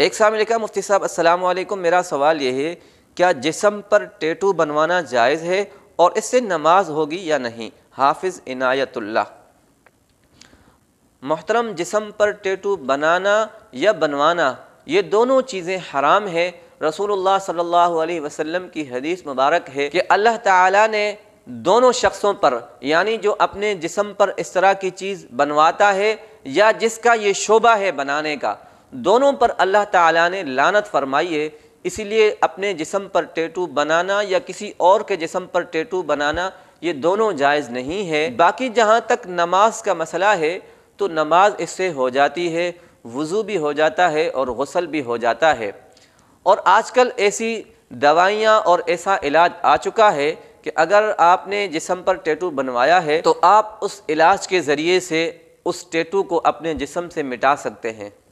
एक साहब ने लिखा मुफ्ती साहब अस्सलाम वालेकुम मेरा सवाल ये है क्या जिसम पर टेटू बनवाना जायज़ है और इससे नमाज होगी या नहीं हाफिज़ इनायतुल्ला मोहतरम जिसम पर टेटू बनाना या बनवाना ये दोनों चीज़ें हराम है रसूलुल्लाह सल्लल्लाहु अलैहि वसल्लम की हदीस मुबारक है कि अल्लाह ताला ने दोनों शख्सों पर यानी जो अपने जिसम पर इस तरह की चीज़ बनवाता है या जिसका ये शोबा है बनाने का दोनों पर अल्लाह ताला ने लानत फरमाई है इसीलिए अपने जिसम पर टेटू बनाना या किसी और के जिसम पर टेटू बनाना ये दोनों जायज़ नहीं है बाकी जहाँ तक नमाज का मसला है तो नमाज इससे हो जाती है वज़ू भी हो जाता है और गसल भी हो जाता है और आजकल ऐसी दवाइयाँ और ऐसा इलाज आ चुका है कि अगर आपने जिसम पर टेटू बनवाया है तो आप उस इलाज के ज़रिए से उस टेटू को अपने जिसम से मिटा सकते हैं